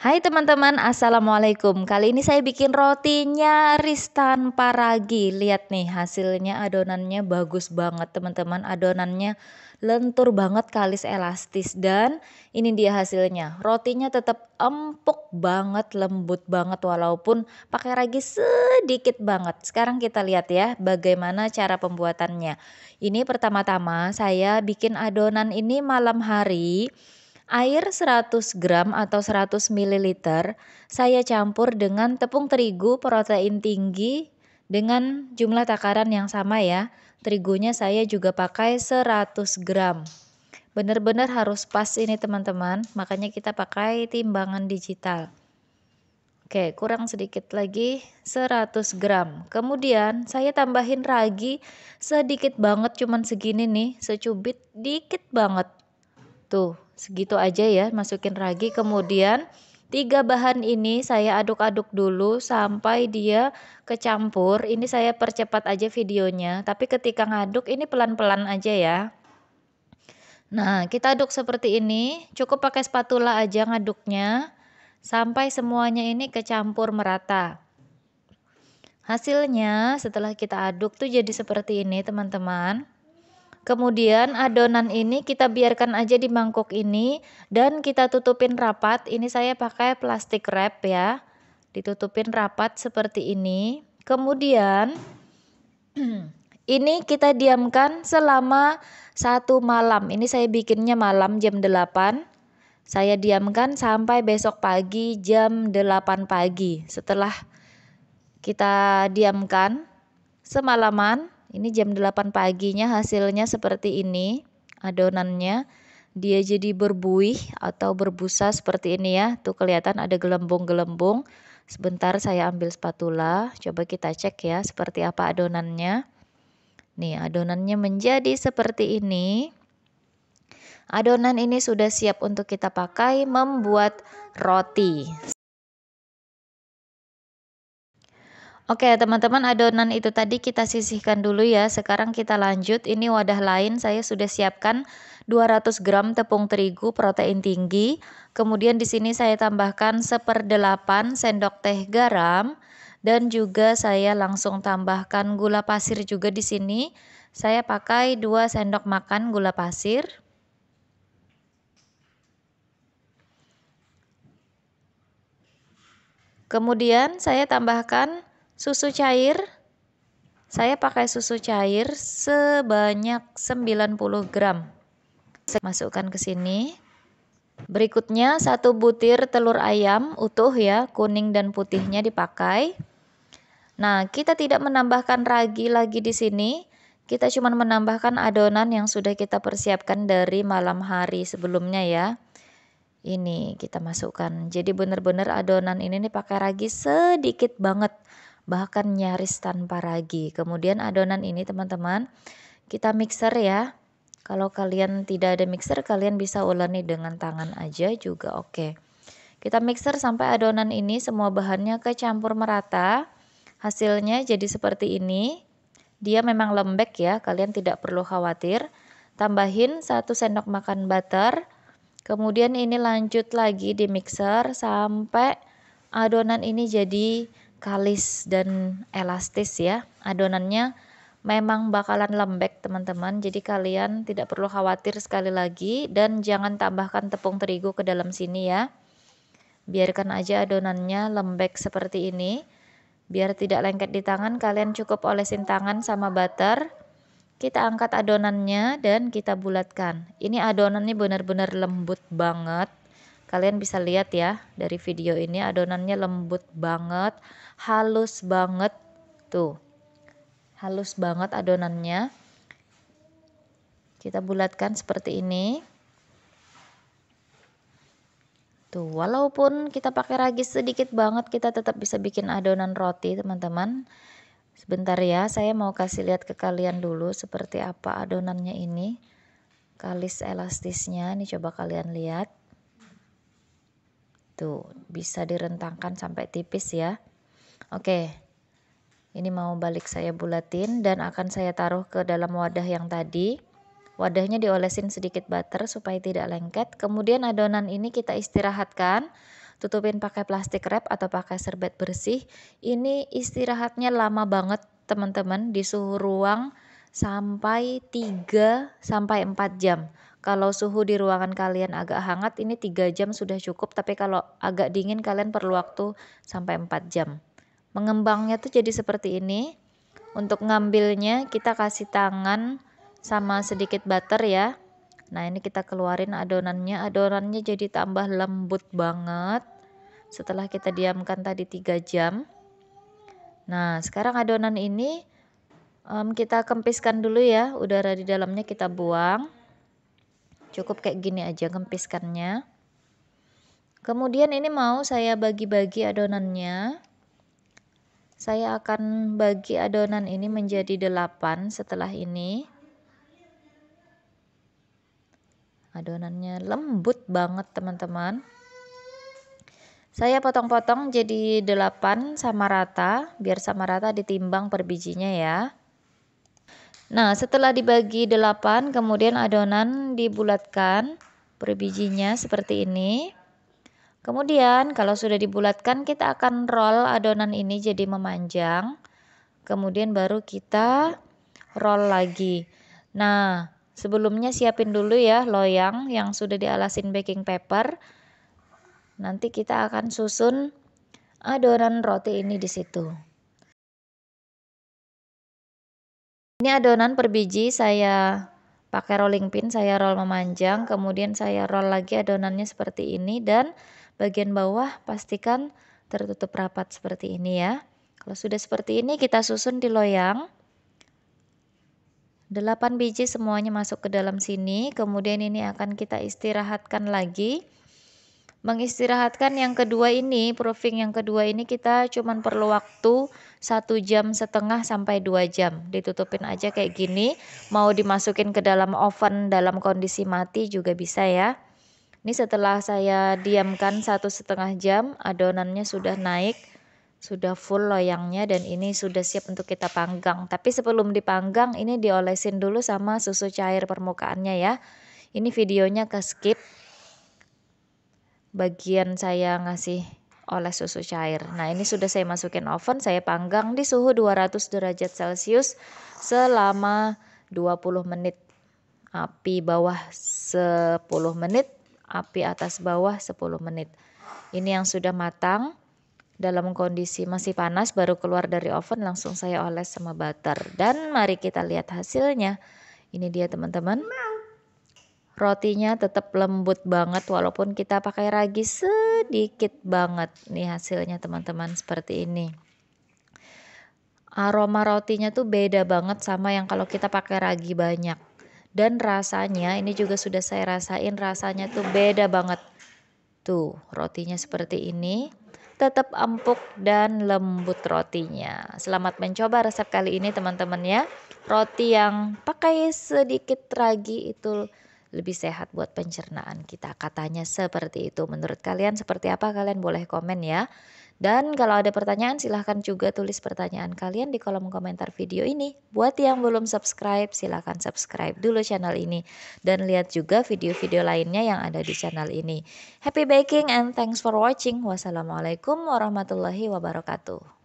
Hai teman-teman, Assalamualaikum Kali ini saya bikin roti nyaris tanpa ragi Lihat nih hasilnya adonannya bagus banget teman-teman Adonannya lentur banget kalis elastis Dan ini dia hasilnya Rotinya tetap empuk banget, lembut banget Walaupun pakai ragi sedikit banget Sekarang kita lihat ya bagaimana cara pembuatannya Ini pertama-tama saya bikin adonan ini malam hari Air 100 gram atau 100 ml saya campur dengan tepung terigu protein tinggi dengan jumlah takaran yang sama ya. Terigunya saya juga pakai 100 gram. Benar-benar harus pas ini teman-teman, makanya kita pakai timbangan digital. Oke, kurang sedikit lagi 100 gram. Kemudian saya tambahin ragi sedikit banget cuman segini nih, secubit dikit banget Tuh, gitu. segitu aja ya masukin ragi. Kemudian tiga bahan ini saya aduk-aduk dulu sampai dia kecampur. Ini saya percepat aja videonya, tapi ketika ngaduk ini pelan-pelan aja ya. Nah, kita aduk seperti ini. Cukup pakai spatula aja ngaduknya sampai semuanya ini kecampur merata. Hasilnya setelah kita aduk tuh jadi seperti ini, teman-teman. Kemudian adonan ini kita biarkan aja di mangkok ini dan kita tutupin rapat. Ini saya pakai plastik wrap ya. Ditutupin rapat seperti ini. Kemudian ini kita diamkan selama satu malam. Ini saya bikinnya malam jam 8. Saya diamkan sampai besok pagi jam 8 pagi. Setelah kita diamkan semalaman ini jam 8 paginya hasilnya seperti ini adonannya. Dia jadi berbuih atau berbusa seperti ini ya. Tuh kelihatan ada gelembung-gelembung. Sebentar saya ambil spatula, coba kita cek ya seperti apa adonannya. Nih, adonannya menjadi seperti ini. Adonan ini sudah siap untuk kita pakai membuat roti. Oke, teman-teman, adonan itu tadi kita sisihkan dulu ya. Sekarang kita lanjut. Ini wadah lain, saya sudah siapkan 200 gram tepung terigu protein tinggi. Kemudian di sini saya tambahkan seperdelapan sendok teh garam dan juga saya langsung tambahkan gula pasir juga di sini. Saya pakai 2 sendok makan gula pasir. Kemudian saya tambahkan Susu cair saya pakai susu cair sebanyak 90 gram. Saya masukkan ke sini. Berikutnya satu butir telur ayam utuh ya, kuning dan putihnya dipakai. Nah, kita tidak menambahkan ragi lagi di sini. Kita cuma menambahkan adonan yang sudah kita persiapkan dari malam hari sebelumnya ya. Ini kita masukkan. Jadi benar-benar adonan ini nih pakai ragi sedikit banget bahkan nyaris tanpa ragi. Kemudian adonan ini teman-teman kita mixer ya. Kalau kalian tidak ada mixer kalian bisa uleni dengan tangan aja juga oke. Okay. Kita mixer sampai adonan ini semua bahannya kecampur merata. Hasilnya jadi seperti ini. Dia memang lembek ya, kalian tidak perlu khawatir. Tambahin 1 sendok makan butter. Kemudian ini lanjut lagi di mixer sampai adonan ini jadi kalis dan elastis ya adonannya memang bakalan lembek teman-teman jadi kalian tidak perlu khawatir sekali lagi dan jangan tambahkan tepung terigu ke dalam sini ya biarkan aja adonannya lembek seperti ini biar tidak lengket di tangan kalian cukup olesin tangan sama butter kita angkat adonannya dan kita bulatkan ini adonan adonannya benar-benar lembut banget Kalian bisa lihat ya dari video ini adonannya lembut banget, halus banget tuh. Halus banget adonannya. Kita bulatkan seperti ini. Tuh, walaupun kita pakai ragi sedikit banget, kita tetap bisa bikin adonan roti, teman-teman. Sebentar ya, saya mau kasih lihat ke kalian dulu seperti apa adonannya ini. Kalis elastisnya, ini coba kalian lihat gitu bisa direntangkan sampai tipis ya. Oke. Ini mau balik saya bulatin dan akan saya taruh ke dalam wadah yang tadi. Wadahnya diolesin sedikit butter supaya tidak lengket. Kemudian adonan ini kita istirahatkan. Tutupin pakai plastik wrap atau pakai serbet bersih. Ini istirahatnya lama banget teman-teman di suhu ruang sampai 3 sampai 4 jam. Kalau suhu di ruangan kalian agak hangat ini 3 jam sudah cukup, tapi kalau agak dingin kalian perlu waktu sampai 4 jam. Mengembangnya tuh jadi seperti ini. Untuk ngambilnya kita kasih tangan sama sedikit butter ya. Nah, ini kita keluarin adonannya. Adonannya jadi tambah lembut banget. Setelah kita diamkan tadi 3 jam. Nah, sekarang adonan ini um, kita kempiskan dulu ya. Udara di dalamnya kita buang cukup kayak gini aja kempiskannya kemudian ini mau saya bagi-bagi adonannya saya akan bagi adonan ini menjadi 8 setelah ini adonannya lembut banget teman-teman saya potong-potong jadi 8 sama rata biar sama rata ditimbang per bijinya ya Nah, setelah dibagi 8, kemudian adonan dibulatkan per bijinya seperti ini. Kemudian kalau sudah dibulatkan kita akan roll adonan ini jadi memanjang. Kemudian baru kita roll lagi. Nah, sebelumnya siapin dulu ya loyang yang sudah dialasin baking paper. Nanti kita akan susun adonan roti ini di situ. Ini adonan per biji saya pakai rolling pin, saya roll memanjang, kemudian saya roll lagi adonannya seperti ini dan bagian bawah pastikan tertutup rapat seperti ini ya. Kalau sudah seperti ini kita susun di loyang. 8 biji semuanya masuk ke dalam sini, kemudian ini akan kita istirahatkan lagi. Mengistirahatkan yang kedua ini, proofing yang kedua ini kita cuman perlu waktu satu jam setengah sampai dua jam. Ditutupin aja kayak gini, mau dimasukin ke dalam oven dalam kondisi mati juga bisa ya. Ini setelah saya diamkan satu setengah jam, adonannya sudah naik, sudah full loyangnya dan ini sudah siap untuk kita panggang. Tapi sebelum dipanggang ini diolesin dulu sama susu cair permukaannya ya. Ini videonya ke skip bagian saya ngasih oleh susu cair. Nah, ini sudah saya masukin oven, saya panggang di suhu 200 derajat Celcius selama 20 menit. Api bawah 10 menit, api atas bawah 10 menit. Ini yang sudah matang dalam kondisi masih panas baru keluar dari oven langsung saya oles sama butter dan mari kita lihat hasilnya. Ini dia teman-teman rotinya tetap lembut banget walaupun kita pakai ragi sedikit banget nih hasilnya teman-teman seperti ini aroma rotinya tuh beda banget sama yang kalau kita pakai ragi banyak dan rasanya ini juga sudah saya rasain rasanya tuh beda banget tuh rotinya seperti ini tetap empuk dan lembut rotinya. Selamat mencoba resep kali ini teman-teman ya. Roti yang pakai sedikit ragi itu lebih sehat buat pencernaan kita. Katanya seperti itu. Menurut kalian seperti apa? Kalian boleh komen ya. Dan kalau ada pertanyaan silahkan juga tulis pertanyaan kalian di kolom komentar video ini. Buat yang belum subscribe silahkan subscribe dulu channel ini. Dan lihat juga video-video lainnya yang ada di channel ini. Happy baking and thanks for watching. Wassalamualaikum warahmatullahi wabarakatuh.